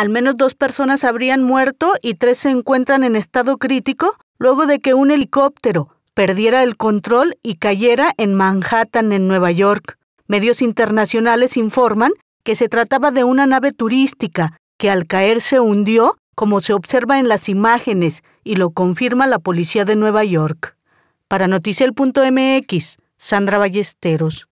Al menos dos personas habrían muerto y tres se encuentran en estado crítico luego de que un helicóptero perdiera el control y cayera en Manhattan, en Nueva York. Medios internacionales informan que se trataba de una nave turística que al caer se hundió, como se observa en las imágenes, y lo confirma la policía de Nueva York. Para Noticiel.mx, Sandra Ballesteros.